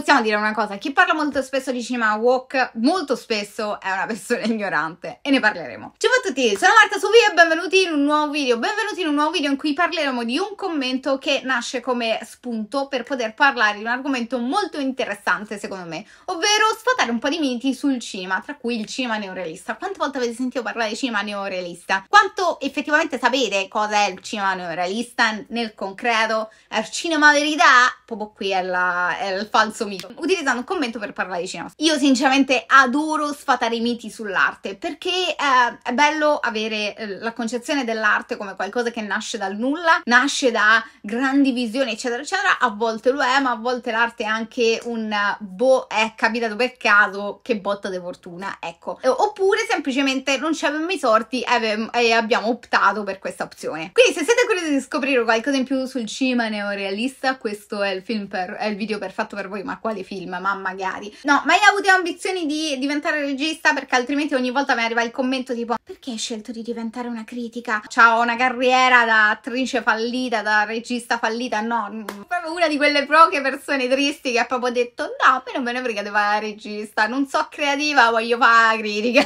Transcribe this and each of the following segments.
possiamo dire una cosa, chi parla molto spesso di cinema walk, molto spesso è una persona ignorante e ne parleremo. Ciao a tutti, sono Marta Suvi e benvenuti in un nuovo video, benvenuti in un nuovo video in cui parleremo di un commento che nasce come spunto per poter parlare di un argomento molto interessante secondo me, ovvero sfatare un po' di miti sul cinema, tra cui il cinema neorealista. Quante volte avete sentito parlare di cinema neorealista? Quanto effettivamente sapete cosa è il cinema neorealista nel concreto? È il cinema verità? Proprio qui è, la, è il falso questo mito, utilizzando un commento per parlare di cinema. Io sinceramente adoro sfatare i miti sull'arte perché eh, è bello avere eh, la concezione dell'arte come qualcosa che nasce dal nulla, nasce da grandi visioni, eccetera, eccetera. A volte lo è, ma a volte l'arte è anche un boh, è capitato per caso, che botta di fortuna, ecco. Eh, oppure semplicemente non ci avevamo i sorti e abbiamo optato per questa opzione. Quindi se siete curiosi di scoprire qualcosa in più sul cinema neorealista, questo è il, per, è il video perfetto per voi, ma ma quale film? Ma magari. No, mai avuto ambizioni di diventare regista perché altrimenti ogni volta mi arriva il commento tipo perché hai scelto di diventare una critica? C'ha cioè, una carriera da attrice fallita, da regista fallita, no. Proprio una di quelle poche persone tristi che ha proprio detto no, a me non me ne frega di fare regista, non so creativa, voglio fare critica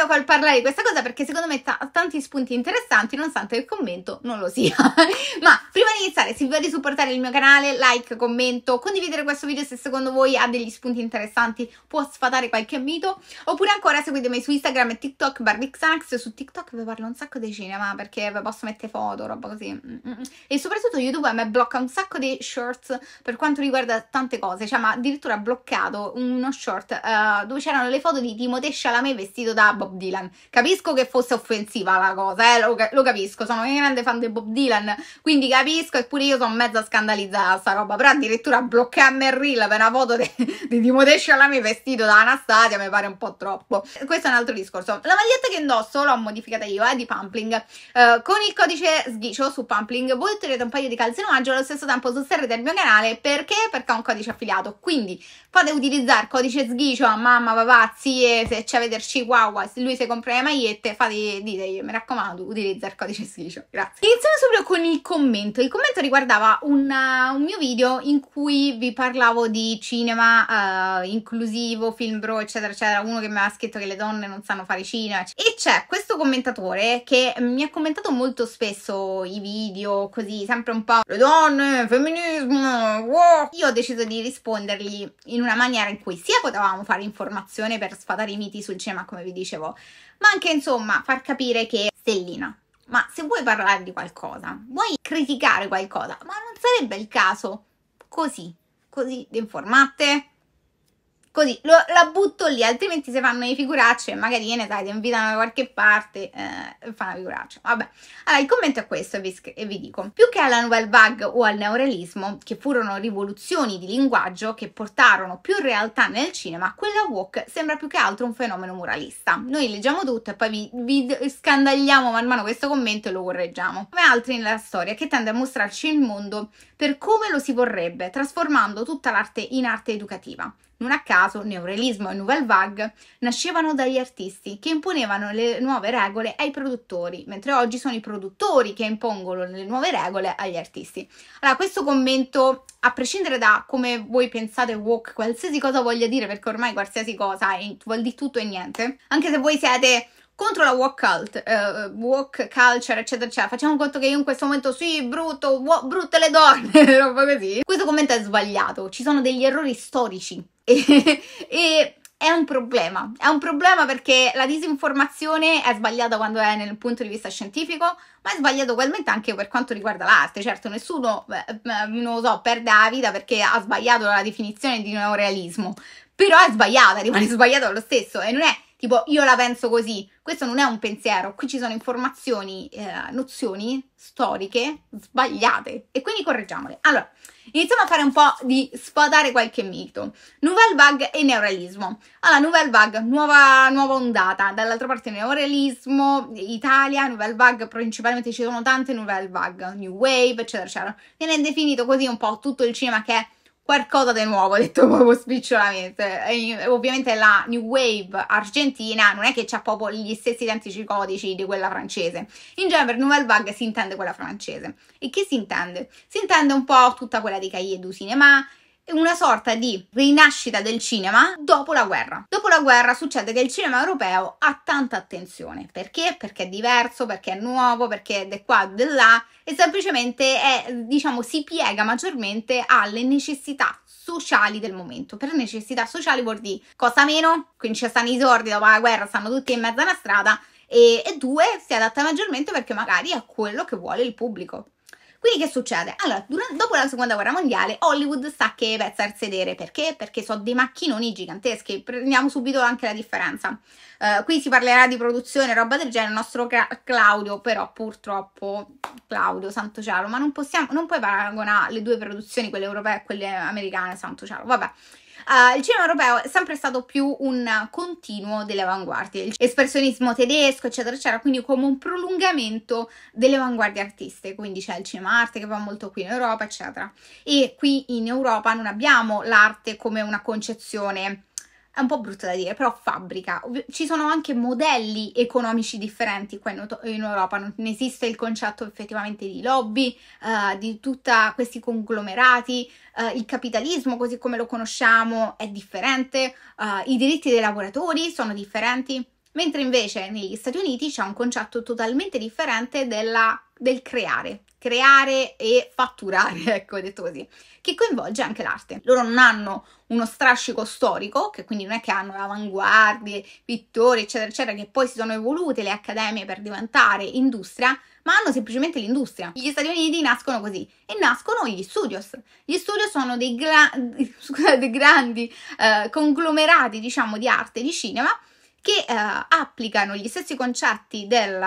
proprio col parlare di questa cosa perché secondo me ha t- tanti spunti interessanti, nonostante il commento non lo sia. Ma prima di iniziare, se vi va supportare il mio canale, like, commento, condividere questo video se secondo voi ha degli spunti interessanti, può sfatare qualche mito. Oppure ancora seguitemi su Instagram e TikTok, Barbixanax. Su TikTok vi parlo un sacco di cinema perché vi posso mettere foto, roba così. Mm, mm, mm. E soprattutto YouTube a me blocca un sacco di shorts per quanto riguarda tante cose. Cioè, ma addirittura ha bloccato uno short uh, dove c'erano le foto di Timothée Chalamet vestito da Bob Bob Dylan. Capisco che fosse offensiva la cosa, eh, lo, lo, capisco, sono un grande fan di Bob Dylan, quindi capisco eppure io sono mezza scandalizzata sta roba, però addirittura bloccarmi il reel per una foto di, di Timothée Chalamet vestito da Anastasia mi pare un po' troppo. Questo è un altro discorso. La maglietta che indosso l'ho modificata io, eh, di Pumpling. Eh, con il codice sghicio su Pumpling voi otterrete un paio di calze in omaggio allo stesso tempo sosterrete il mio canale perché? Perché ho un codice affiliato, quindi fate utilizzare codice sghicio a mamma, papà, zie, se c'avete il chihuahua, lui si compra le magliette, fate, ditegli, mi raccomando, utilizza il codice SICIO, grazie. Iniziamo subito con il commento. Il commento riguardava una, uh, un mio video in cui vi parlavo di cinema uh, inclusivo, film bro, eccetera, eccetera. Uno che mi aveva scritto che le donne non sanno fare cinema. E c'è questo commentatore che mi ha commentato molto spesso i video, così, sempre un po' le donne, femminismo, wow. Io ho deciso di rispondergli in una maniera in cui sia potevamo fare informazione per sfatare i miti sul cinema, come vi dicevo, dicevo, ma anche insomma far capire che Stellina, ma se vuoi parlare di qualcosa, vuoi criticare qualcosa, ma non sarebbe il caso così, così di informarti? Così lo, la butto lì, altrimenti se fanno le figuracce, magari ne sai, ti invitano da qualche parte, eh, fanno una figuraccia. Vabbè. Allora, il commento è questo e vi, e vi dico: più che alla nouvelle vague o al neorealismo, che furono rivoluzioni di linguaggio che portarono più realtà nel cinema, quella walk sembra più che altro un fenomeno muralista. Noi leggiamo tutto e poi vi, vi scandagliamo man mano questo commento e lo correggiamo. Come altri nella storia che tende a mostrarci il mondo per come lo si vorrebbe, trasformando tutta l'arte in arte educativa. Non a caso neorealismo e nouvelle vague nascevano dagli artisti che imponevano le nuove regole ai produttori, mentre oggi sono i produttori che impongono le nuove regole agli artisti. Allora, questo commento, a prescindere da come voi pensate walk, qualsiasi cosa voglia dire, perché ormai qualsiasi cosa vuol dire tutto e niente, anche se voi siete contro la walk cult, uh, eh, walk culture, eccetera, eccetera. Facciamo conto che io in questo momento, sì, brutto, wo- brutte le donne, roba così. Questo commento è sbagliato, ci sono degli errori storici e, e è un problema, è un problema perché la disinformazione è sbagliata quando è nel punto di vista scientifico, ma è sbagliata ugualmente anche per quanto riguarda l'arte. Certo, nessuno, non lo so, perde la vita perché ha sbagliato la definizione di neorealismo, però è sbagliata, rimane sbagliata lo stesso e non è tipo io la penso così, questo non è un pensiero, qui ci sono informazioni, eh, nozioni storiche sbagliate e quindi correggiamole. Allora, iniziamo a fare un po' di sfatare qualche mito. Nouvelle vague e neorealismo. Allora, nouvelle vague, nuova, nuova ondata, dall'altra parte neorealismo, Italia, nouvelle vague, principalmente ci sono tante nouvelle vague, new wave, eccetera, eccetera. Viene definito così un po' tutto il cinema che è qualcosa di nuovo, ho detto proprio spicciolamente. E, ovviamente la New Wave argentina non è che ha proprio gli stessi identici codici di quella francese. In genere per Nouvelle Vague si intende quella francese. E che si intende? Si intende un po' tutta quella di Cahiers du Cinema, una sorta di rinascita del cinema dopo la guerra. Dopo la guerra succede che il cinema europeo ha tanta attenzione. Perché? Perché è diverso, perché è nuovo, perché è di qua, di là e semplicemente è, diciamo, si piega maggiormente alle necessità sociali del momento. Per necessità sociali vuol dire cosa meno, quindi ci stanno i sordi dopo la guerra, stanno tutti in mezzo alla strada e, e due, si adatta maggiormente perché magari è quello che vuole il pubblico. Quindi che succede? Allora, durante, dopo la seconda guerra mondiale, Hollywood sta che pezza al sedere. Perché? Perché sono dei macchinoni giganteschi. Prendiamo subito anche la differenza. Uh, qui si parlerà di produzione, roba del genere. Il nostro Claudio, però, purtroppo, Claudio, santo cielo, ma non possiamo, non puoi paragonare le due produzioni, quelle europee e quelle americane, santo cielo. Vabbè. Uh, il cinema europeo è sempre stato più un continuo delle avanguardie, l'espressionismo tedesco, eccetera, eccetera, quindi come un prolungamento delle avanguardie artiste, quindi c'è il cinema arte che va molto qui in Europa, eccetera. E qui in Europa non abbiamo l'arte come una concezione è un po' brutto da dire, però fabbrica. Ci sono anche modelli economici differenti qua in, Europa, non esiste il concetto effettivamente di lobby, uh, di tutti questi conglomerati, uh, il capitalismo così come lo conosciamo è differente, uh, i diritti dei lavoratori sono differenti. Mentre invece negli Stati Uniti c'è un concetto totalmente differente della, del creare, creare e fatturare, ecco detto così, che coinvolge anche l'arte. Loro non hanno uno strascico storico, che quindi non è che hanno avanguardie, pittori, eccetera, eccetera, che poi si sono evolute le accademie per diventare industria, ma hanno semplicemente l'industria. Gli Stati Uniti nascono così e nascono gli studios. Gli studios sono dei, gra- dei grandi eh, conglomerati, diciamo, di arte e di cinema che eh, applicano gli stessi concetti del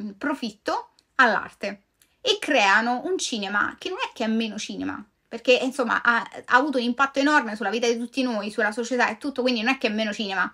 mm, profitto all'arte e creano un cinema che non è che è meno cinema, perché insomma ha, ha, avuto un impatto enorme sulla vita di tutti noi, sulla società e tutto, quindi non è che è meno cinema.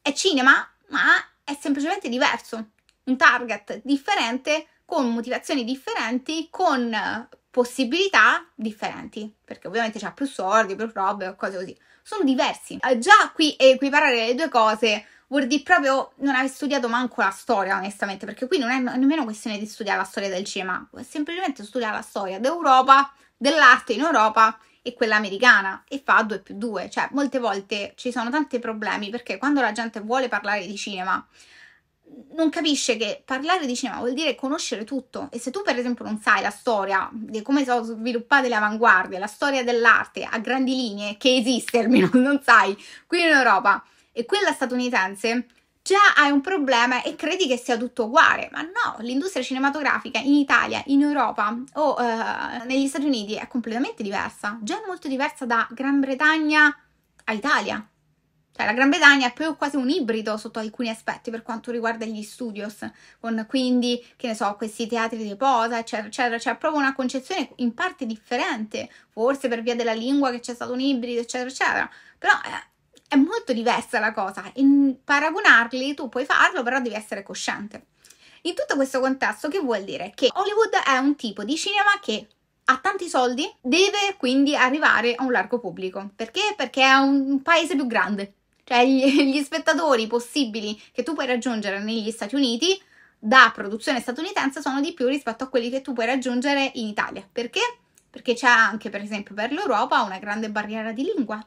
È cinema, ma è semplicemente diverso, un target differente, con motivazioni differenti, con possibilità differenti, perché ovviamente c'ha più soldi, più robe o cose così. Sono diversi. Eh, già qui equiparare le due cose vuol dire proprio non aver studiato manco la storia, onestamente, perché qui non è nemmeno questione di studiare la storia del cinema, è semplicemente studiare la storia d'Europa, dell'arte in Europa e quella americana e fa 2 più 2, cioè molte volte ci sono tanti problemi perché quando la gente vuole parlare di cinema non capisce che parlare di cinema vuol dire conoscere tutto e se tu per esempio non sai la storia di come sono sviluppate le avanguardie, la storia dell'arte a grandi linee che esiste almeno non sai qui in Europa e quella statunitense, già hai un problema e credi che sia tutto uguale, ma no, l'industria cinematografica in Italia, in Europa o eh, negli Stati Uniti è completamente diversa, già è molto diversa da Gran Bretagna a Italia. Cioè, la Gran Bretagna è più quasi un ibrido sotto alcuni aspetti per quanto riguarda gli studios, con quindi, che ne so, questi teatri di posa, eccetera, eccetera. C'è proprio una concezione in parte differente, forse per via della lingua che c'è stato un ibrido, eccetera, eccetera. Però eh, è molto diversa la cosa. In paragonarli tu puoi farlo, però devi essere cosciente. In tutto questo contesto, che vuol dire? Che Hollywood è un tipo di cinema che ha tanti soldi, deve quindi arrivare a un largo pubblico. Perché? Perché è un paese più grande. Cioè gli, gli spettatori possibili che tu puoi raggiungere negli Stati Uniti da produzione statunitense sono di più rispetto a quelli che tu puoi raggiungere in Italia. Perché? Perché c'è anche, per esempio, per l'Europa una grande barriera di lingua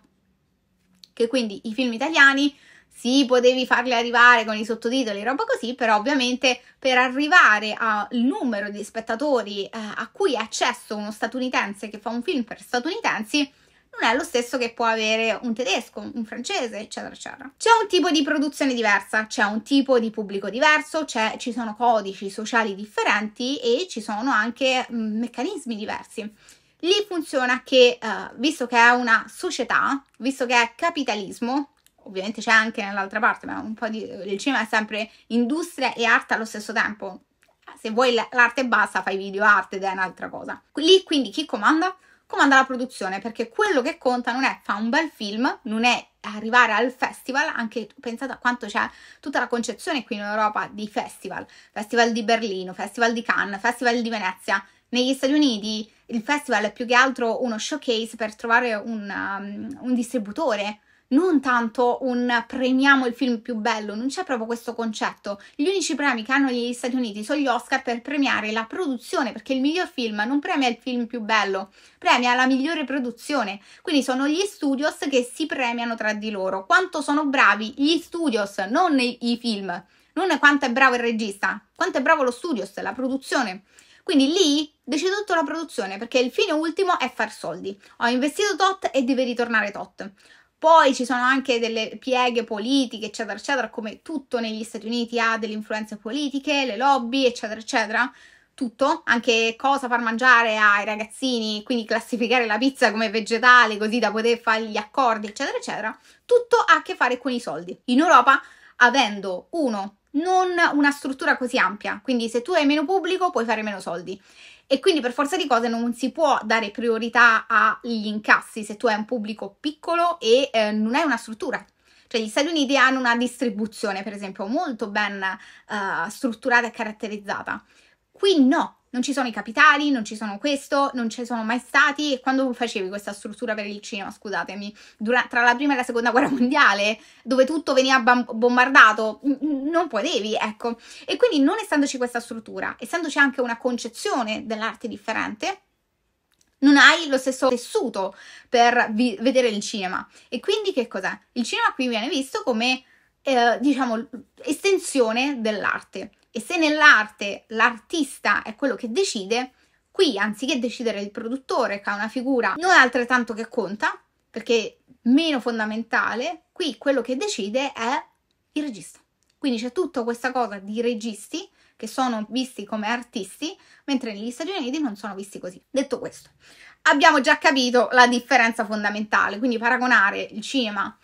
che quindi i film italiani sì, potevi farli arrivare con i sottotitoli e roba così, però ovviamente per arrivare al numero di spettatori eh, a cui ha accesso uno statunitense che fa un film per statunitensi, non è lo stesso che può avere un tedesco, un francese, eccetera, eccetera. C'è un tipo di produzione diversa, c'è un tipo di pubblico diverso, ci sono codici sociali differenti e ci sono anche mh, mm, meccanismi diversi. Lì funziona che, eh, visto che è una società, visto che è capitalismo, ovviamente c'è anche nell'altra parte, ma un po' di, il cinema è sempre industria e arte allo stesso tempo. Se vuoi l'arte basta, fai video arte ed è un'altra cosa. Lì quindi chi comanda? Comanda la produzione, perché quello che conta non è fare un bel film, non è arrivare al festival, anche pensate a quanto c'è tutta la concezione qui in Europa di festival, festival di Berlino, festival di Cannes, festival di Venezia, negli Stati Uniti il festival è più che altro uno showcase per trovare un, um, un distributore, non tanto un premiamo il film più bello, non c'è proprio questo concetto. Gli unici premi che hanno gli Stati Uniti sono gli Oscar per premiare la produzione, perché il miglior film non premia il film più bello, premia la migliore produzione. Quindi sono gli studios che si premiano tra di loro. Quanto sono bravi gli studios, non i film. Non quanto è bravo il regista, quanto è bravo lo studios, la produzione. Quindi lì decide tutta la produzione perché il fine ultimo è far soldi. Ho investito tot e deve ritornare tot. Poi ci sono anche delle pieghe politiche, eccetera, eccetera, come tutto negli Stati Uniti ha delle influenze politiche, le lobby, eccetera, eccetera. Tutto, anche cosa far mangiare ai ragazzini, quindi classificare la pizza come vegetale così da poter fare gli accordi, eccetera, eccetera. Tutto ha a che fare con i soldi. In Europa, avendo uno non una struttura così ampia. Quindi se tu hai meno pubblico puoi fare meno soldi. E quindi per forza di cose non si può dare priorità agli incassi se tu hai un pubblico piccolo e eh, non hai una struttura. Cioè gli Stati Uniti hanno una distribuzione, per esempio, molto ben eh, strutturata e caratterizzata. Qui no, non ci sono i capitali, non ci sono questo, non ci sono mai stati. E quando facevi questa struttura per il cinema, scusatemi, dura- tra la prima e la seconda guerra mondiale, dove tutto veniva bam- bombardato, n- non potevi, ecco. E quindi non essendoci questa struttura, essendoci anche una concezione dell'arte differente, non hai lo stesso tessuto per vi- vedere il cinema. E quindi che cos'è? Il cinema qui viene visto come, eh, diciamo, estensione dell'arte. E se nell'arte l'artista è quello che decide, qui anziché decidere il produttore, che ha una figura non altrettanto che conta, perché meno fondamentale, qui quello che decide è il regista. Quindi c'è tutta questa cosa di registi che sono visti come artisti, mentre negli Stati Uniti non sono visti così. Detto questo, abbiamo già capito la differenza fondamentale, quindi paragonare il cinema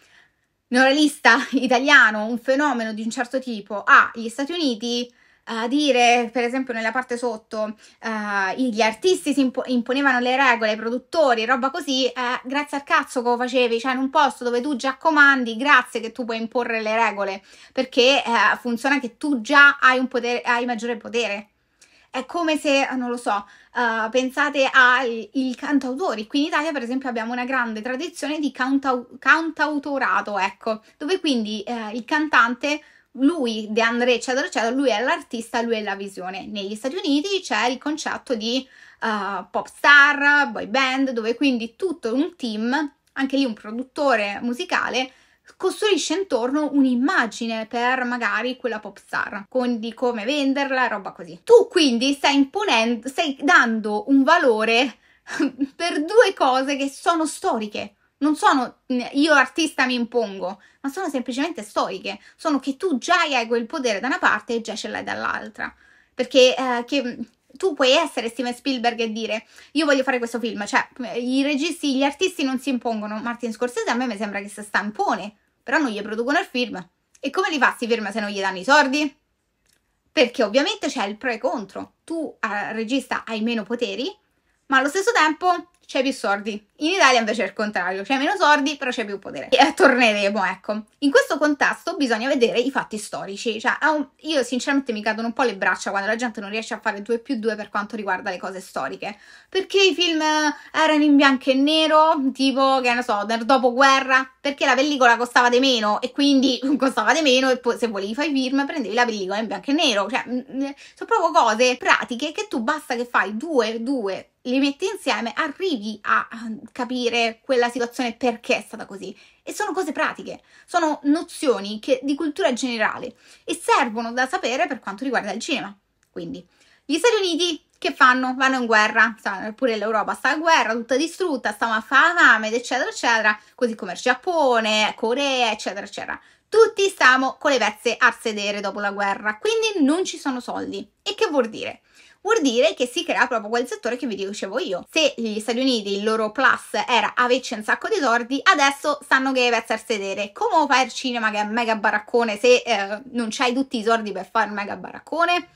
neuralista italiano, un fenomeno di un certo tipo, agli Stati Uniti, a dire, per esempio, nella parte sotto, uh, gli artisti si impo- imponevano le regole, i produttori, roba così, uh, grazie al cazzo che lo facevi, cioè in un posto dove tu già comandi, grazie che tu puoi imporre le regole, perché uh, funziona che tu già hai un potere, hai maggiore potere. È come se, eh, non lo so, uh, pensate ai cantautori. Qui in Italia, per esempio, abbiamo una grande tradizione di cantau- cantautorato, ecco, dove quindi uh, il cantante lui, De André, eccetera, eccetera, lui è l'artista, lui è la visione. Negli Stati Uniti c'è il concetto di uh, pop star, boy band, dove quindi tutto un team, anche lì un produttore musicale, costruisce intorno un'immagine per magari quella pop star, con di come venderla, roba così. Tu quindi stai imponendo, stai dando un valore per due cose che sono storiche. Non sono io artista mi impongo, ma sono semplicemente storiche. Sono che tu già hai quel potere da una parte e già ce l'hai dall'altra. Perché eh, che tu puoi essere Steven Spielberg e dire io voglio fare questo film, cioè i registi, gli artisti non si impongono, Martin Scorsese a me mi sembra che si stampone, però non gli producono il film. E come li fa questi film se non gli danno i soldi? Perché ovviamente c'è il pro e contro, tu eh, regista hai meno poteri, ma allo stesso tempo c'è più soldi. In Italia invece è il contrario, c'è meno soldi però c'è più potere. E torneremo, ecco. In questo contesto bisogna vedere i fatti storici, cioè io sinceramente mi cadono un po' le braccia quando la gente non riesce a fare 2 più 2 per quanto riguarda le cose storiche, perché i film eh, erano in bianco e nero, tipo, che ne so, nel dopoguerra, perché la pellicola costava di meno e quindi costava di meno e poi se volevi fare i film prendevi la pellicola in bianco e nero, cioè mm, mm, sono proprio cose pratiche che tu basta che fai 2, 2, li metti insieme, arrivi a ehm, capire quella situazione perché è stata così. E sono cose pratiche, sono nozioni che, di cultura generale e servono da sapere per quanto riguarda il cinema. Quindi, gli Stati Uniti che fanno? Vanno in guerra, pure l'Europa sta in guerra, tutta distrutta, stava a fame, eccetera, eccetera, così come il Giappone, Corea, eccetera, eccetera. Tutti stiamo con le pezze a sedere dopo la guerra, quindi non ci sono soldi. E che vuol dire? vuol dire che si crea proprio quel settore che vi dicevo io. Se gli Stati Uniti il loro plus era avecce un sacco di soldi, adesso stanno che deve essere sedere. Come fai il cinema che è un mega baraccone se eh, non c'hai tutti i soldi per fare un mega baraccone?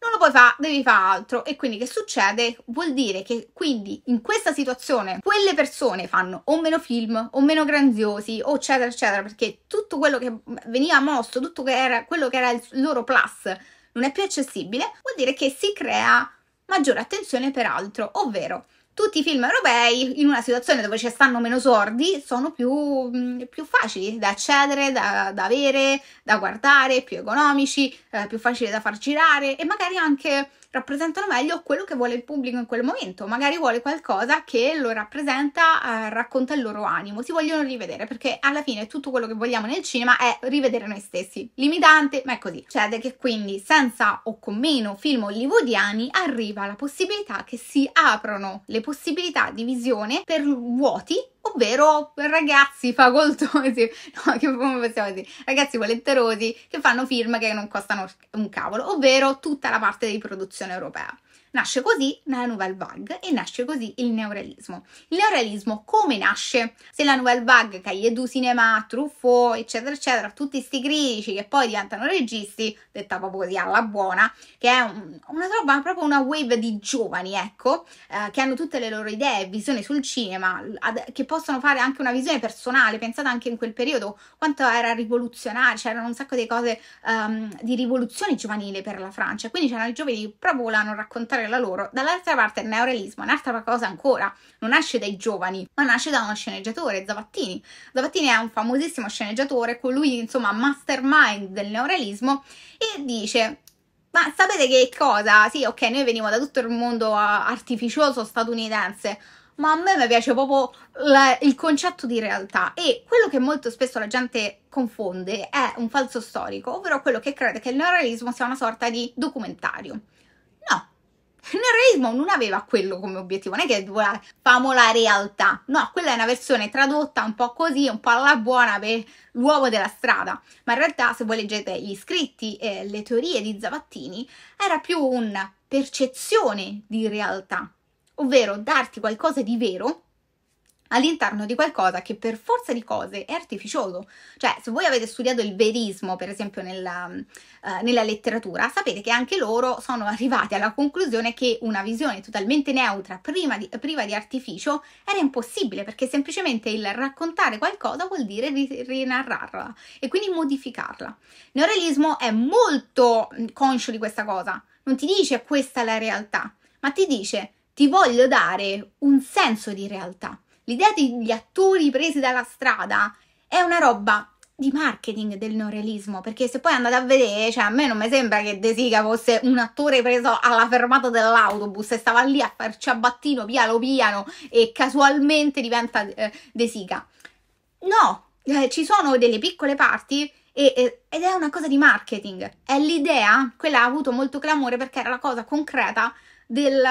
non lo puoi fare, devi fare altro. E quindi che succede? Vuol dire che quindi in questa situazione quelle persone fanno o meno film, o meno grandiosi, eccetera, eccetera, perché tutto quello che veniva mosso, tutto che era, quello che era il loro plus non è più accessibile, vuol dire che si crea maggiore attenzione per altro, ovvero tutti i film europei in una situazione dove ci stanno meno sordi sono più, mm, più facili da accedere, da, da, avere, da guardare, più economici, eh, più facili da far girare e magari anche rappresentano meglio quello che vuole il pubblico in quel momento. Magari vuole qualcosa che lo rappresenta, eh, racconta il loro animo. Si vogliono rivedere perché alla fine tutto quello che vogliamo nel cinema è rivedere noi stessi. Limitante, ma è così. Succede che quindi senza o con meno film hollywoodiani arriva la possibilità che si aprano le possibilità di visione per vuoti ovvero ragazzi facoltosi, no, che, come possiamo dire, ragazzi volenterosi che fanno film che non costano un cavolo, ovvero tutta la parte di produzione europea. Nasce così la Nouvelle Vague e nasce così il neorealismo. Il neorealismo come nasce? Se la Nouvelle Vague, Caglieddu Cinema, Truffaut, eccetera, eccetera, tutti questi critici che poi diventano registi, detta proprio così alla buona, che è un, una roba, proprio una wave di giovani, ecco, eh, che hanno tutte le loro idee, visioni sul cinema, ad, che possono fare anche una visione personale. Pensate anche in quel periodo quanto era rivoluzionario, c'erano un sacco di cose um, di rivoluzione giovanile per la Francia, quindi c'erano i giovani che proprio volevano raccontare la loro. Dall'altra parte il neorealismo è un'altra cosa ancora, non nasce dai giovani, ma nasce da uno sceneggiatore, Zavattini. Zavattini è un famosissimo sceneggiatore, colui insomma mastermind del neorealismo e dice ma sapete che cosa? Sì, ok, noi venivamo da tutto il mondo artificioso statunitense, ma a me mi piace proprio la, il concetto di realtà e quello che molto spesso la gente confonde è un falso storico, ovvero quello che crede che il neorealismo sia una sorta di documentario. Neroismo non aveva quello come obiettivo, non è che voleva famo la realtà, no, quella è una versione tradotta un po' così, un po' alla buona per l'uovo della strada, ma in realtà se voi leggete gli scritti e le teorie di Zavattini era più una percezione di realtà, ovvero darti qualcosa di vero all'interno di qualcosa che per forza di cose è artificioso. Cioè, se voi avete studiato il verismo, per esempio, nella, eh, nella, letteratura, sapete che anche loro sono arrivati alla conclusione che una visione totalmente neutra, di, priva di artificio, era impossibile, perché semplicemente il raccontare qualcosa vuol dire rinarrarla e quindi modificarla. Il neorealismo è molto conscio di questa cosa, non ti dice questa è la realtà, ma ti dice ti voglio dare un senso di realtà L'idea degli attori presi dalla strada è una roba di marketing del neorealismo, perché se poi andate a vedere, cioè a me non mi sembra che De Sica fosse un attore preso alla fermata dell'autobus e stava lì a farci abbattino piano piano e casualmente diventa eh, De Sica. No, eh, ci sono delle piccole parti e, e, ed è una cosa di marketing, è l'idea, quella ha avuto molto clamore perché era la cosa concreta del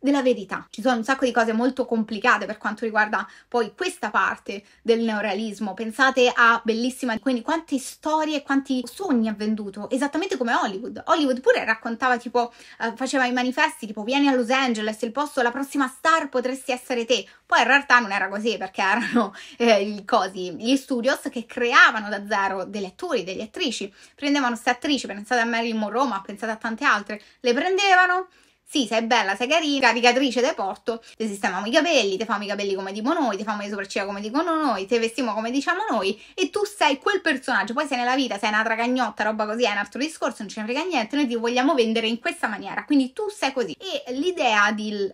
della verità. Ci sono un sacco di cose molto complicate per quanto riguarda poi questa parte del neorealismo. Pensate a Bellissima, quindi quante storie e quanti sogni ha venduto, esattamente come Hollywood. Hollywood pure raccontava tipo, eh, faceva i manifesti tipo vieni a Los Angeles, il posto, la prossima star potresti essere te. Poi in realtà non era così perché erano eh, i cosi, gli studios che creavano da zero degli attori, degli attrici, prendevano queste attrici, pensate a Marilyn Monroe, ma pensate a tante altre, le prendevano sì, sei bella, sei carina, caricatrice te porto, ti sistemiamo i capelli, ti famo i capelli come dicono noi, ti famo le sopracciglia come dicono noi, ti vestiamo come diciamo noi e tu sei quel personaggio, poi se nella vita, sei una tracagnotta, roba così, è un altro discorso, non ce ne frega niente, noi ti vogliamo vendere in questa maniera, quindi tu sei così. E l'idea del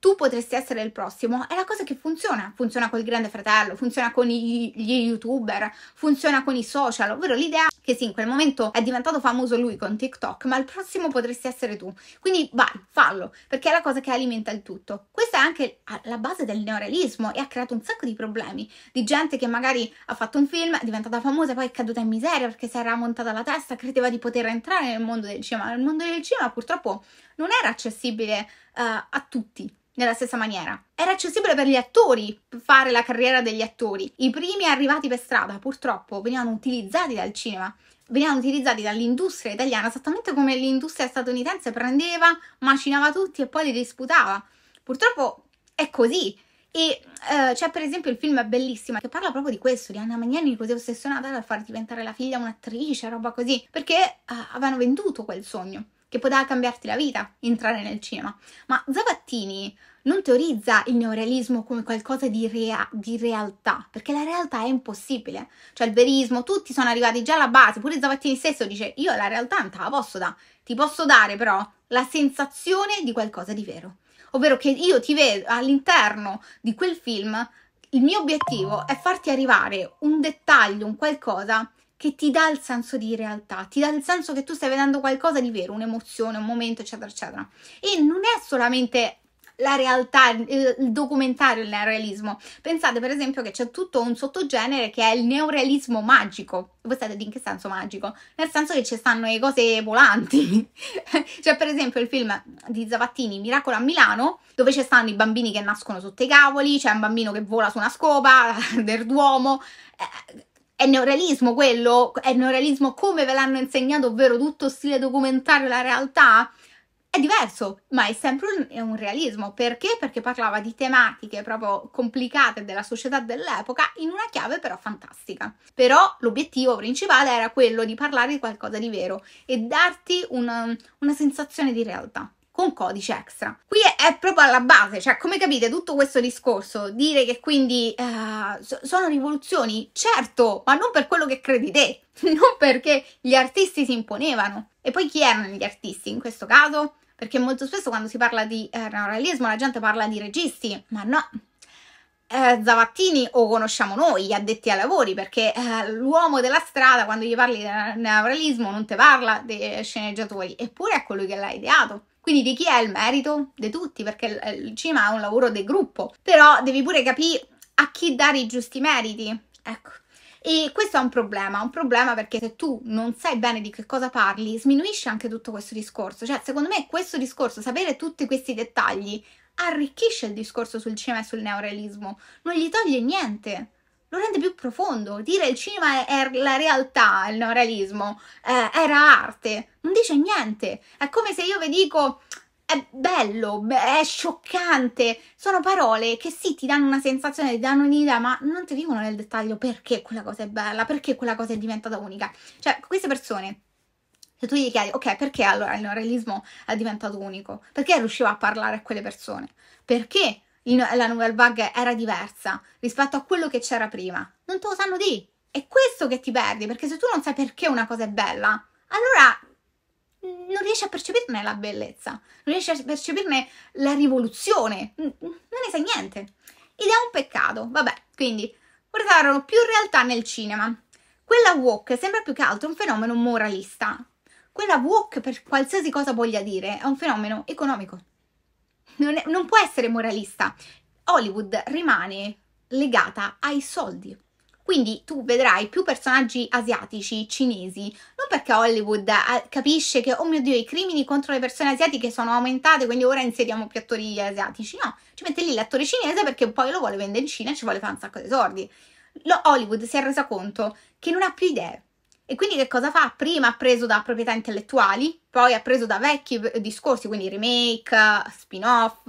tu potresti essere il prossimo, è la cosa che funziona. Funziona col Grande Fratello, funziona con i, gli youtuber, funziona con i social, ovvero l'idea che sì, in quel momento è diventato famoso lui con TikTok, ma il prossimo potresti essere tu. Quindi vai, fallo, perché è la cosa che alimenta il tutto. Questa è anche la base del neorealismo e ha creato un sacco di problemi di gente che magari ha fatto un film, è diventata famosa, poi è caduta in miseria perché si era montata la testa, credeva di poter entrare nel mondo del cinema. Nel mondo del cinema purtroppo non era accessibile uh, a tutti nella stessa maniera. Era accessibile per gli attori fare la carriera degli attori. I primi arrivati per strada, purtroppo, venivano utilizzati dal cinema, venivano utilizzati dall'industria italiana, esattamente come l'industria statunitense prendeva, macinava tutti e poi li disputava. Purtroppo è così. E uh, c'è per esempio il film Bellissima che parla proprio di questo, di Anna Magnani così ossessionata da far diventare la figlia un'attrice, roba così, perché uh, avevano venduto quel sogno che poteva cambiarti la vita, entrare nel cinema. Ma Zavattini non teorizza il neorealismo come qualcosa di, rea- di, realtà, perché la realtà è impossibile. Cioè il verismo, tutti sono arrivati già alla base, pure Zavattini stesso dice io la realtà non te la posso dare, ti posso dare però la sensazione di qualcosa di vero. Ovvero che io ti vedo all'interno di quel film, il mio obiettivo è farti arrivare un dettaglio, un qualcosa che ti dà il senso di realtà, ti dà il senso che tu stai vedendo qualcosa di vero, un'emozione, un momento, eccetera, eccetera. E non è solamente la realtà, il, documentario, il neorealismo. Pensate per esempio che c'è tutto un sottogenere che è il neorealismo magico. Voi state di in che senso magico? Nel senso che ci stanno le cose volanti. c'è cioè, per esempio il film di Zavattini, Miracolo a Milano, dove ci stanno i bambini che nascono sotto i cavoli, c'è un bambino che vola su una scopa, del Duomo. Eh, è neorealismo quello? È neorealismo come ve l'hanno insegnato, ovvero tutto stile documentario, la realtà? È diverso, ma è sempre un, un, realismo. Perché? Perché parlava di tematiche proprio complicate della società dell'epoca in una chiave però fantastica. Però l'obiettivo principale era quello di parlare di qualcosa di vero e darti una, una sensazione di realtà con codice extra. Qui è, è, proprio alla base, cioè come capite tutto questo discorso, dire che quindi uh, so, sono rivoluzioni, certo, ma non per quello che credi te, non perché gli artisti si imponevano. E poi chi erano gli artisti in questo caso? Perché molto spesso quando si parla di eh, la gente parla di registi, ma no, eh, Zavattini o conosciamo noi, gli addetti ai lavori, perché eh, l'uomo della strada quando gli parli del neorealismo non ti parla dei sceneggiatori, eppure è colui che l'ha ideato. Quindi di chi è il merito? Di tutti, perché il cinema è un lavoro di gruppo, però devi pure capire a chi dare i giusti meriti. Ecco. E questo è un problema, un problema perché se tu non sai bene di che cosa parli, sminuisce anche tutto questo discorso. Cioè, secondo me questo discorso, sapere tutti questi dettagli, arricchisce il discorso sul cinema e sul neorealismo, non gli toglie niente lo rende più profondo. Dire il cinema è la realtà, il neorealismo, eh, era arte, non dice niente. È come se io vi dico è bello, è scioccante. Sono parole che sì, ti danno una sensazione, ti danno un'idea, ma non ti dicono nel dettaglio perché quella cosa è bella, perché quella cosa è diventata unica. Cioè, queste persone. Se tu gli chiedi, ok, perché allora il neorealismo è diventato unico? Perché riusciva a parlare a quelle persone? Perché la nouvelle vague era diversa rispetto a quello che c'era prima. Non te lo sanno di. È questo che ti perdi, perché se tu non sai perché una cosa è bella, allora mm, non riesci a percepirne la bellezza, non riesci a percepirne la rivoluzione, mm, mm, non ne sai niente. Ed è un peccato. Vabbè, quindi portarono più realtà nel cinema. Quella walk sembra più che altro un fenomeno moralista. Quella walk, per qualsiasi cosa voglia dire, è un fenomeno economico non, è, non può essere moralista. Hollywood rimane legata ai soldi. Quindi tu vedrai più personaggi asiatici, cinesi, non perché Hollywood eh, capisce che, oh mio Dio, i crimini contro le persone asiatiche sono aumentati, quindi ora inseriamo più attori asiatici. No, ci mette lì l'attore cinese perché poi lo vuole vendere in Cina e ci vuole fare un sacco di soldi. Lo Hollywood si è resa conto che non ha più idee, e quindi che cosa fa? Prima ha preso da proprietà intellettuali, poi ha preso da vecchi discorsi, quindi remake, spin-off,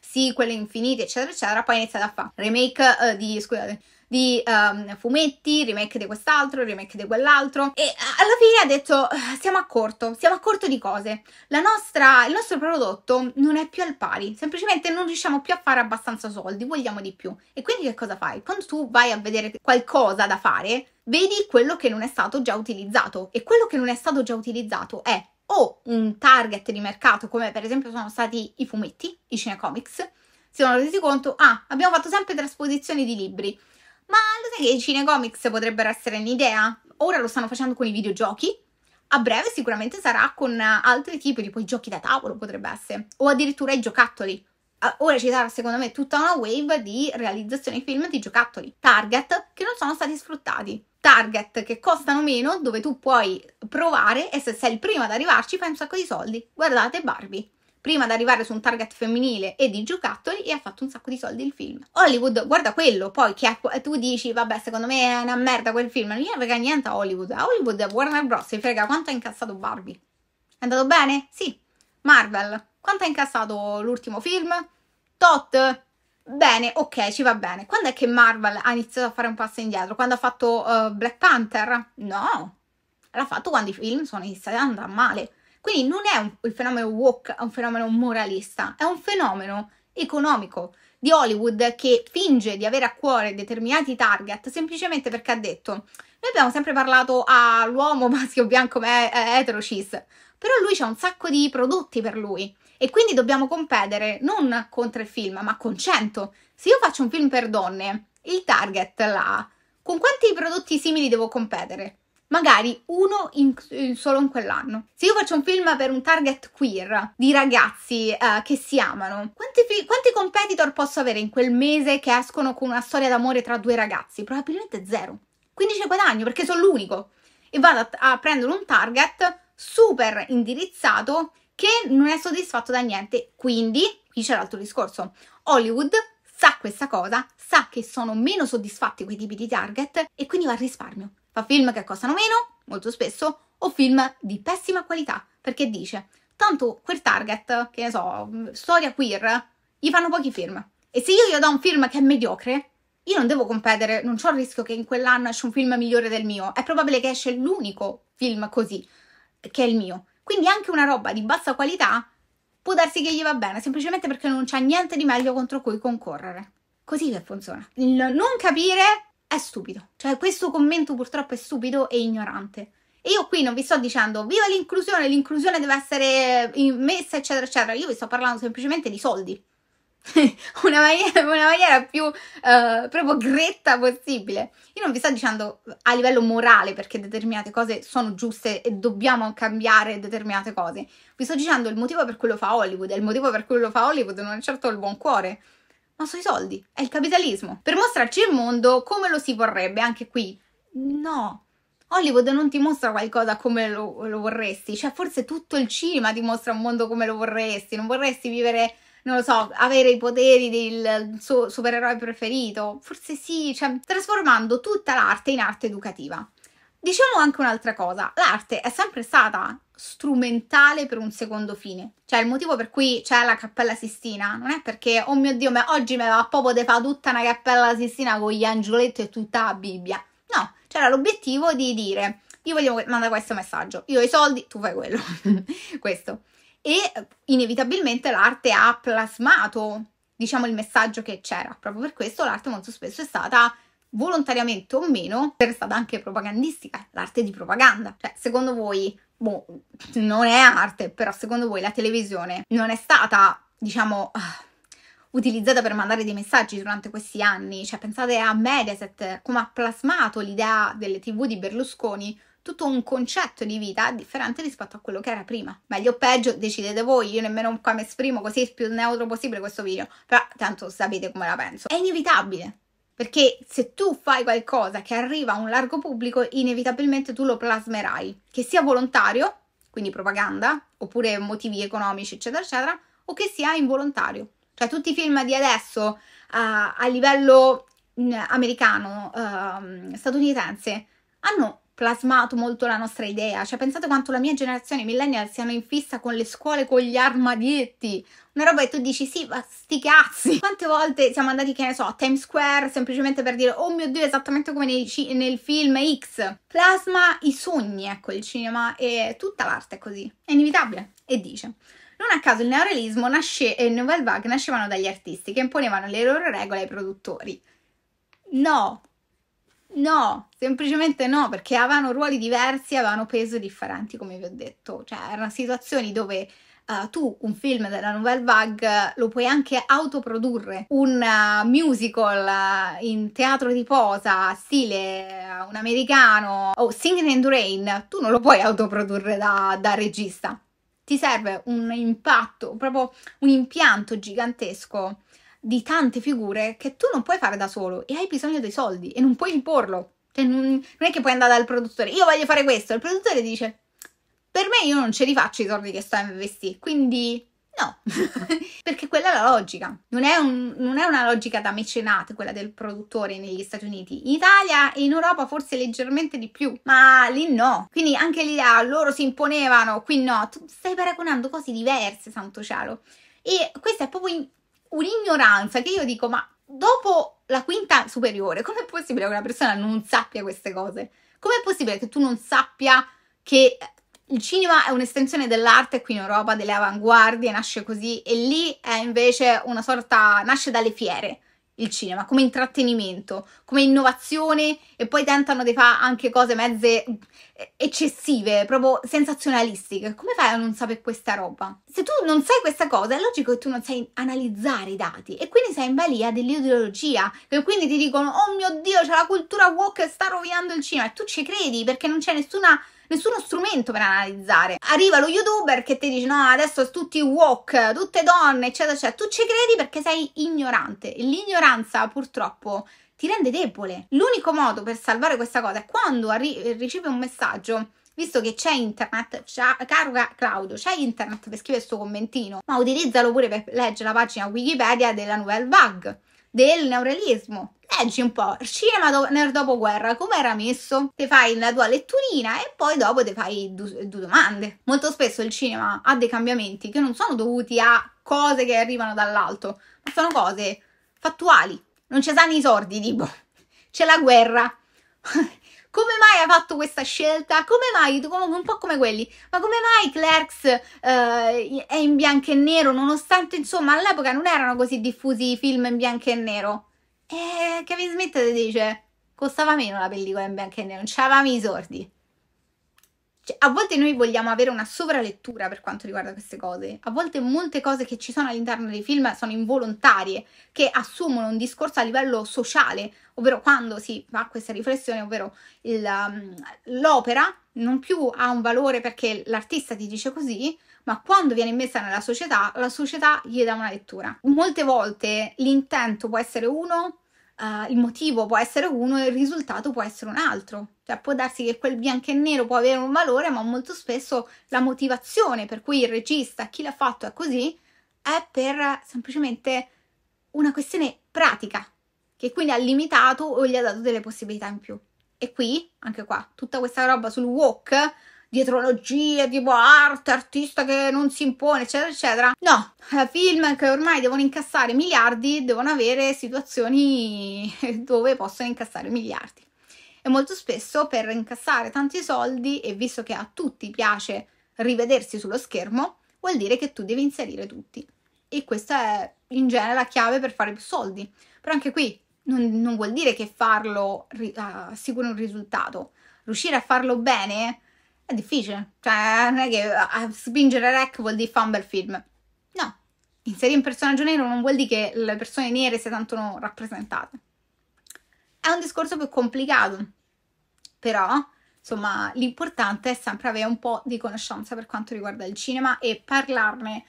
sequel infinite, eccetera, eccetera, poi ha iniziato a fare remake eh, di, scusate, di um, fumetti, remake di quest'altro, remake di quell'altro e eh, alla fine ha detto eh, siamo a corto, siamo a corto di cose, La nostra, il nostro prodotto non è più al pari, semplicemente non riusciamo più a fare abbastanza soldi, vogliamo di più e quindi che cosa fai? Quando tu vai a vedere qualcosa da fare, vedi quello che non è stato già utilizzato e quello che non è stato già utilizzato è o un target di mercato come per esempio sono stati i fumetti, i cinecomics, si sono resi conto, ah, abbiamo fatto sempre trasposizioni di libri, ma lo sai che i cinecomics potrebbero essere un'idea? Ora lo stanno facendo con i videogiochi. A breve sicuramente sarà con altri tipi tipo i giochi da tavolo potrebbe essere, o addirittura i giocattoli. Ah, ora ci sarà secondo me tutta una wave di realizzazione film di giocattoli, target che non sono stati sfruttati target che costano meno, dove tu puoi provare e se sei il primo ad arrivarci fai un sacco di soldi. Guardate Barbie prima ad arrivare su un target femminile e di giocattoli e ha fatto un sacco di soldi il film. Hollywood guarda quello, poi che tu dici vabbè secondo me è una merda quel film, non gli frega niente a Hollywood, a Hollywood Warner Bros. si frega quanto ha incassato Barbie. È andato bene? Sì. Marvel, quanto ha incassato l'ultimo film? Tot, Bene, ok, ci va bene. Quando è che Marvel ha iniziato a fare un passo indietro? Quando ha fatto uh, Black Panther? No, l'ha fatto quando i film sono iniziati ad andare male. Quindi non è un, il fenomeno woke è un fenomeno moralista, è un fenomeno economico di Hollywood che finge di avere a cuore determinati target semplicemente perché ha detto noi abbiamo sempre parlato all'uomo maschio bianco ma è eh, etero cis, però lui c'ha un sacco di prodotti per lui e quindi dobbiamo competere non con tre film ma con cento. Se io faccio un film per donne, il target là, con quanti prodotti simili devo competere? magari uno in, in, solo in quell'anno. Se io faccio un film per un target queer di ragazzi uh, che si amano, quanti, quanti, competitor posso avere in quel mese che escono con una storia d'amore tra due ragazzi? Probabilmente zero. Quindi ci guadagno perché sono l'unico e vado a, a prendere un target super indirizzato che non è soddisfatto da niente. Quindi, qui c'è l'altro discorso. Hollywood sa questa cosa, sa che sono meno soddisfatti quei tipi di target e quindi va al risparmio. Fa film che costano meno, molto spesso, o film di pessima qualità, perché dice, tanto quel target, che ne so, mm, storia queer, gli fanno pochi film. E se io gli do un film che è mediocre, io non devo competere, non c'ho il rischio che in quell'anno esce un film migliore del mio, è probabile che esce l'unico film così, che è il mio. Quindi anche una roba di bassa qualità può darsi che gli va bene, semplicemente perché non c'è niente di meglio contro cui concorrere. Così che funziona. Il non capire è stupido. Cioè, questo commento purtroppo è stupido e ignorante. E io qui non vi sto dicendo viva l'inclusione, l'inclusione deve essere messa, eccetera, eccetera. Io vi sto parlando semplicemente di soldi. una, maniera, una, maniera, più uh, proprio gretta possibile. Io non vi sto dicendo a livello morale perché determinate cose sono giuste e dobbiamo cambiare determinate cose. Vi sto dicendo il motivo per cui lo fa Hollywood e il motivo per cui lo fa Hollywood non è certo il buon cuore ma sui soldi. È il capitalismo. Per mostrarci il mondo come lo si vorrebbe, anche qui. No, Hollywood non ti mostra qualcosa come lo, lo, vorresti, cioè forse tutto il cinema ti mostra un mondo come lo vorresti, non vorresti vivere, non lo so, avere i poteri del suo supereroe preferito, forse sì, cioè trasformando tutta l'arte in arte educativa. Diciamo anche un'altra cosa, l'arte è sempre stata strumentale per un secondo fine, cioè il motivo per cui c'è la Cappella Sistina non è perché, oh mio Dio, ma oggi mi va proprio di fare tutta una Cappella Sistina con gli angioletti e tutta la Bibbia, no, c'era l'obiettivo di dire, io voglio mandare questo messaggio, io ho i soldi, tu fai quello, questo. E inevitabilmente l'arte ha plasmato, diciamo, il messaggio che c'era, proprio per questo l'arte molto spesso è stata volontariamente o meno, è stata anche propagandistica, l'arte di propaganda. Cioè, secondo voi, boh, non è arte, però secondo voi la televisione non è stata, diciamo, ah, utilizzata per mandare dei messaggi durante questi anni? Cioè, pensate a Mediaset, come ha plasmato l'idea delle tv di Berlusconi tutto un concetto di vita differente rispetto a quello che era prima. Meglio o peggio, decidete voi, io nemmeno qua mi esprimo così più neutro possibile questo video, però tanto sapete come la penso. È inevitabile, perché se tu fai qualcosa che arriva a un largo pubblico, inevitabilmente tu lo plasmerai, che sia volontario, quindi propaganda, oppure motivi economici, eccetera, eccetera, o che sia involontario. Cioè tutti i film di adesso uh, a livello uh, americano, uh, statunitense, hanno plasmato molto la nostra idea. Cioè, pensate quanto la mia generazione, i millennial, siano in fissa con le scuole, con gli armadietti. Una roba e tu dici, sì, ma sti cazzi. Quante volte siamo andati, che ne so, a Times Square, semplicemente per dire, oh mio Dio, esattamente come nei, nel film X. Plasma i sogni, ecco, il cinema e tutta l'arte è così. È inevitabile. E dice... Non a caso il neorealismo nasce, e il Nouvelle Vague nascevano dagli artisti che imponevano le loro regole ai produttori. No, No, semplicemente no, perché avevano ruoli diversi, avevano peso differenti, come vi ho detto. Cioè, erano situazioni dove Uh, tu un film della Nouvelle Vague lo puoi anche autoprodurre, un uh, musical uh, in teatro di posa, stile un americano o oh, Singing in the Rain, tu non lo puoi autoprodurre da, da regista. Ti serve un impatto, proprio un impianto gigantesco di tante figure che tu non puoi fare da solo e hai bisogno dei soldi e non puoi imporlo. Cioè, non è che puoi andare dal produttore, io voglio fare questo, il produttore dice per me io non ce li faccio i soldi che sto a investire, quindi no, perché quella è la logica, non è, un, non è, una logica da mecenate quella del produttore negli Stati Uniti, in Italia e in Europa forse leggermente di più, ma lì no, quindi anche lì ah, loro si imponevano, qui no, tu stai paragonando cose diverse, santo cielo. E questa è proprio un'ignoranza che io dico, ma dopo la quinta superiore, com'è possibile che una persona non sappia queste cose? Com'è possibile che tu non sappia che eh, il cinema è un'estensione dell'arte qui in Europa, delle avanguardie, nasce così, e lì è invece una sorta, nasce dalle fiere il cinema, come intrattenimento, come innovazione e poi tentano di fare anche cose mezze eh, eccessive, proprio sensazionalistiche. Come fai a non sapere questa roba? Se tu non sai questa cosa, è logico che tu non sai analizzare i dati e quindi sei in balia dell'ideologia e quindi ti dicono "Oh mio Dio, c'è la cultura woke che sta rovinando il cinema" e tu ci credi perché non c'è nessuna nessuno strumento per analizzare. Arriva lo youtuber che ti dice no, adesso tutti woke, tutte donne, eccetera, eccetera. Tu ci credi perché sei ignorante e l'ignoranza purtroppo ti rende debole. L'unico modo per salvare questa cosa è quando arri- ricevi un messaggio visto che c'è internet, caro Claudio, c'è internet per scrivere questo commentino, ma utilizzalo pure per leggere la pagina Wikipedia della Nouvelle Vague, del neorealismo. Leggi un po' il cinema do- nel dopoguerra, come era messo? Te fai la tua letturina e poi dopo te fai due du domande. Molto spesso il cinema ha dei cambiamenti che non sono dovuti a cose che arrivano dall'alto, ma sono cose fattuali. Non ci sanno i sordi, tipo, c'è la guerra. come mai hai fatto questa scelta? Come mai, un po' come quelli, ma come mai Clerks eh, è in bianco e nero nonostante insomma all'epoca non erano così diffusi i film in bianco e nero? E Kevin Smith dice, costava meno la pellicola in bianco e nero, non c'avevamo i sordi. Cioè, a volte noi vogliamo avere una sovralettura per quanto riguarda queste cose. A volte molte cose che ci sono all'interno dei film sono involontarie, che assumono un discorso a livello sociale, ovvero quando si fa questa riflessione, ovvero il, um, l'opera non più ha un valore perché l'artista ti dice così, ma quando viene immessa nella società, la società gli dà una lettura. Molte volte l'intento può essere uno, Uh, il motivo può essere uno e il risultato può essere un altro. Cioè può darsi che quel bianco e nero può avere un valore, ma molto spesso la motivazione per cui il regista, chi l'ha fatto è così, è per semplicemente una questione pratica, che quindi ha limitato o gli ha dato delle possibilità in più. E qui, anche qua, tutta questa roba sul walk dietrologie tipo arte, artista che non si impone, eccetera, eccetera. No, eh, film che ormai devono incassare miliardi devono avere situazioni dove possono incassare miliardi. E molto spesso per incassare tanti soldi, e visto che a tutti piace rivedersi sullo schermo, vuol dire che tu devi inserire tutti. E questa è in genere la chiave per fare più soldi. Però anche qui non, non vuol dire che farlo eh, assicuri un risultato. Riuscire a farlo bene è difficile, cioè non è che spingere rec vuol dire fa un bel film. No, inserire un personaggio nero non vuol dire che le persone nere siano tanto rappresentate. È un discorso più complicato, però insomma l'importante è sempre avere un po' di conoscenza per quanto riguarda il cinema e parlarne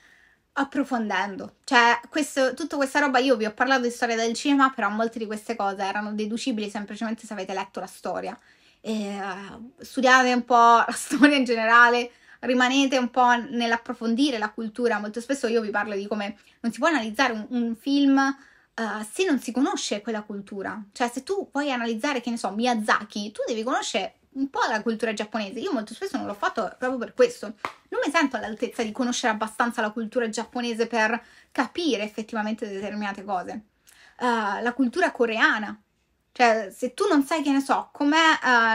approfondendo. Cioè, questo, tutta questa roba io vi ho parlato di storia del cinema, però molte di queste cose erano deducibili semplicemente se avete letto la storia eh, studiate un po' la storia in generale, rimanete un po' nell'approfondire la cultura. Molto spesso io vi parlo di come non si può analizzare un, un film uh, se non si conosce quella cultura. Cioè, se tu vuoi analizzare, che ne so, Miyazaki, tu devi conoscere un po' la cultura giapponese. Io molto spesso non l'ho fatto proprio per questo. Non mi sento all'altezza di conoscere abbastanza la cultura giapponese per capire effettivamente determinate cose. Uh, la cultura coreana, cioè, se tu non sai, che ne so, com'è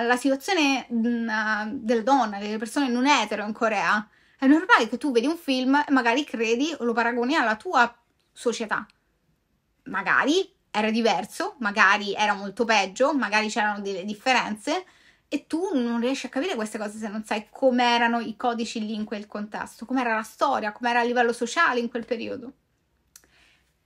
uh, la situazione mh, mm, eh, delle donne, delle persone non etero in Corea, è normale che tu vedi un film e magari credi o lo paragoni alla tua società. Magari era diverso, magari era molto peggio, magari c'erano delle differenze e tu non riesci a capire queste cose se non sai com'erano i codici lì in quel contesto, com'era la storia, com'era a livello sociale in quel periodo.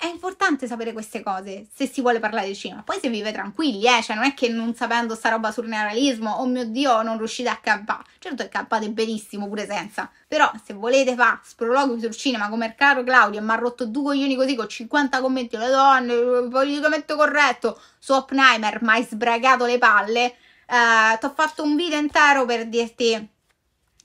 È importante sapere queste cose se si vuole parlare di cinema. Poi si vive tranquilli, eh? cioè non è che non sapendo sta roba sul neorealismo, oh mio Dio, non riuscite a campare. Certo che campate benissimo pure senza. Però se volete fare sprologhi sul cinema come il caro Claudio e mi ha rotto due coglioni così con 50 commenti, le donne, politicamente eh, corretto, su Oppenheimer, mi hai sbragato le palle, eh, ti ho fatto un video intero per dirti...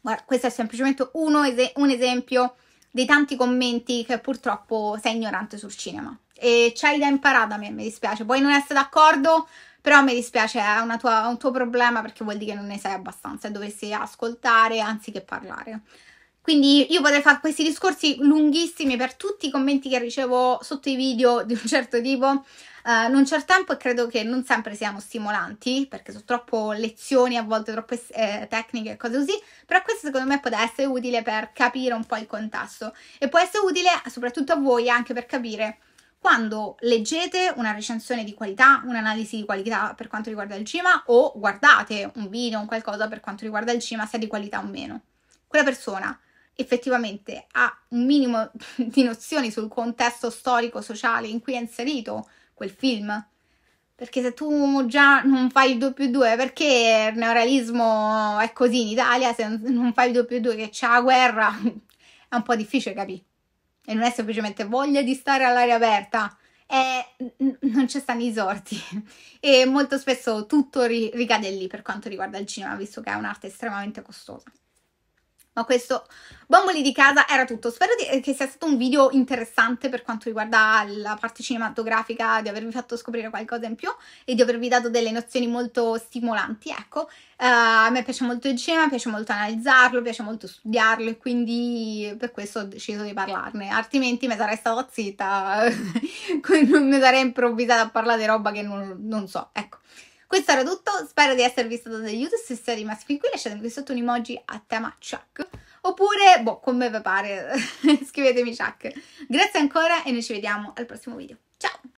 Guarda, questo è semplicemente es- un esempio dei tanti commenti che purtroppo sei ignorante sul cinema. E c'hai da imparare a me, mi dispiace. Puoi non essere d'accordo, però mi dispiace, è tua, un tuo problema perché vuol dire che non ne sai abbastanza e dovresti ascoltare anziché parlare. Quindi io potrei fare questi discorsi lunghissimi per tutti i commenti che ricevo sotto i video di un certo tipo, uh, non c'è tempo e credo che non sempre siamo stimolanti perché sono troppo lezioni, a volte troppe eh, tecniche e cose così, però questo secondo me può essere utile per capire un po' il contesto e può essere utile soprattutto a voi anche per capire quando leggete una recensione di qualità, un'analisi di qualità per quanto riguarda il CIMA o guardate un video, o qualcosa per quanto riguarda il CIMA, se è di qualità o meno. Quella persona effettivamente ha un minimo di nozioni sul contesto storico, sociale in cui è inserito quel film. Perché se tu già non fai il 2 più 2, perché il neorealismo è così in Italia, se non fai il 2 più 2 che c'è la guerra, è un po' difficile capire. E non è semplicemente voglia di stare all'aria aperta, è non ci stanno i sorti. E molto spesso tutto ricade lì per quanto riguarda il cinema, visto che è un'arte estremamente costosa ma questo Bomboli di casa era tutto. Spero di, eh, che sia stato un video interessante per quanto riguarda la parte cinematografica, di avervi fatto scoprire qualcosa in più e di avervi dato delle nozioni molto stimolanti, ecco. Uh, a me piace molto il cinema, piace molto analizzarlo, piace molto studiarlo e quindi per questo ho deciso di parlarne, altrimenti mi sarei stata zitta, mi sarei improvvisata a parlare di roba che non, non so, ecco. Questo era tutto, spero di esservi stato d'aiuto, se siete rimasti fin qui lasciatemi qui sotto un emoji a tema Chuck, oppure, boh, come vi pare, scrivetemi Chuck. Grazie ancora e noi ci vediamo al prossimo video. Ciao!